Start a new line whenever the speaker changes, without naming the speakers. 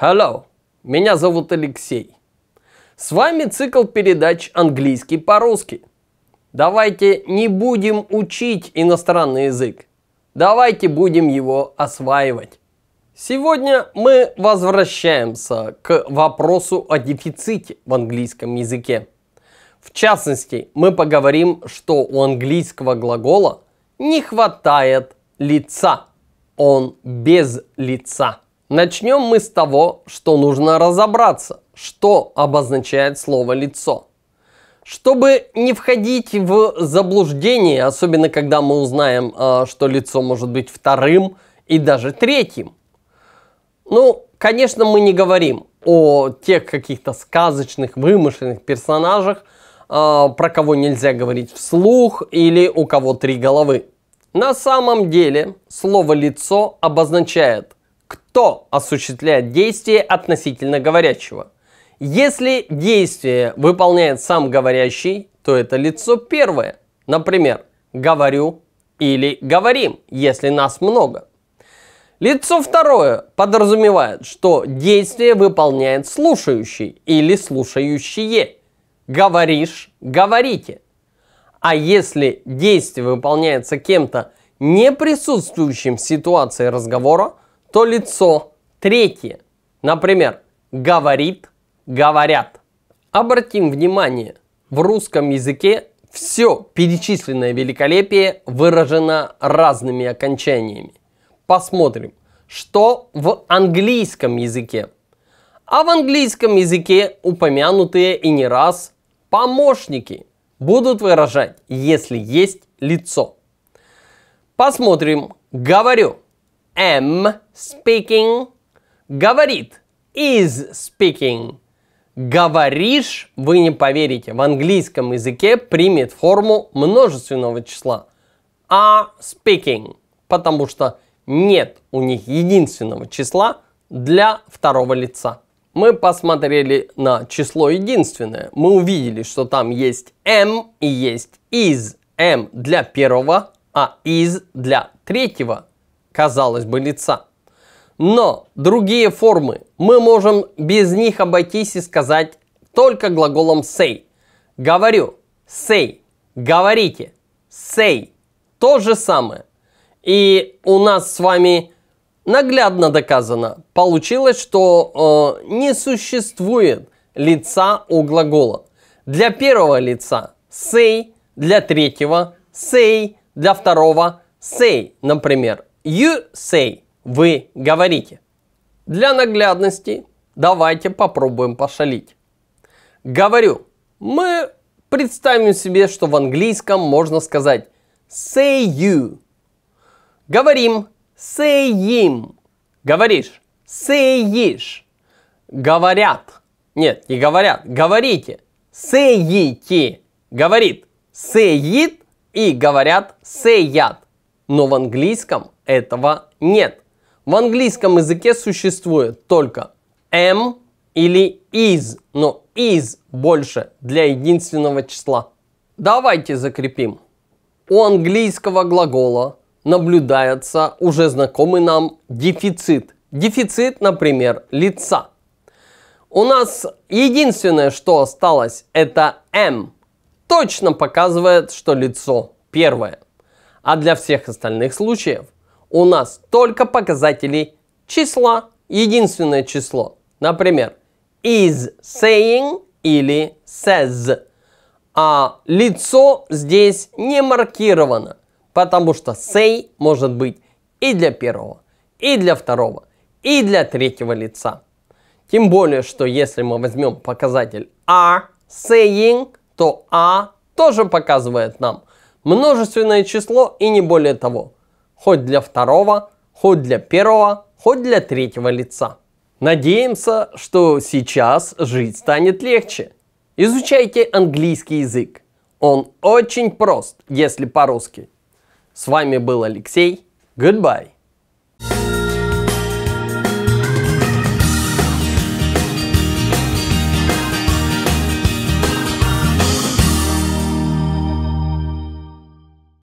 Hello, меня зовут Алексей. С вами цикл передач «Английский по-русски». Давайте не будем учить иностранный язык. Давайте будем его осваивать. Сегодня мы возвращаемся к вопросу о дефиците в английском языке. В частности, мы поговорим, что у английского глагола не хватает лица. Он без лица. Начнем мы с того, что нужно разобраться, что обозначает слово «лицо». Чтобы не входить в заблуждение, особенно когда мы узнаем, а, что лицо может быть вторым и даже третьим. Ну, конечно, мы не говорим о тех каких-то сказочных, вымышленных персонажах, а, про кого нельзя говорить вслух или у кого три головы. На самом деле слово «лицо» обозначает кто осуществляет действие относительно говорящего. Если действие выполняет сам говорящий, то это лицо первое. Например, говорю или говорим, если нас много. Лицо второе подразумевает, что действие выполняет слушающий или слушающие. Говоришь, говорите. А если действие выполняется кем-то, не присутствующим в ситуации разговора, то лицо третье, например, говорит, говорят. Обратим внимание, в русском языке все перечисленное великолепие выражено разными окончаниями. Посмотрим, что в английском языке. А в английском языке упомянутые и не раз помощники будут выражать, если есть лицо. Посмотрим. Говорю am speaking, говорит is speaking. Говоришь, вы не поверите, в английском языке примет форму множественного числа are speaking, потому что нет у них единственного числа для второго лица. Мы посмотрели на число единственное. Мы увидели, что там есть am и есть is. am для первого, а is для третьего казалось бы, лица. Но другие формы мы можем без них обойтись и сказать только глаголом say. Говорю, say, говорите, say. То же самое. И у нас с вами наглядно доказано, получилось, что э, не существует лица у глагола. Для первого лица say, для третьего say, для второго say, например. You say. Вы говорите. Для наглядности давайте попробуем пошалить. Говорю. Мы представим себе, что в английском можно сказать say you. Говорим say им. Говоришь say ишь. Говорят. Нет, не говорят. Говорите. Сеите. Говорит. Сеит. И говорят сеят но в английском этого нет. В английском языке существует только am или is, но is больше для единственного числа. Давайте закрепим. У английского глагола наблюдается уже знакомый нам дефицит. Дефицит, например, лица. У нас единственное, что осталось, это am. Точно показывает, что лицо первое. А для всех остальных случаев у нас только показатели числа, единственное число. Например, is saying или says. А лицо здесь не маркировано, потому что say может быть и для первого, и для второго, и для третьего лица. Тем более, что если мы возьмем показатель are saying, то a «а» тоже показывает нам – множественное число и не более того. Хоть для второго, хоть для первого, хоть для третьего лица. Надеемся, что сейчас жить станет легче. Изучайте английский язык. Он очень прост, если по-русски. С вами был Алексей. Goodbye.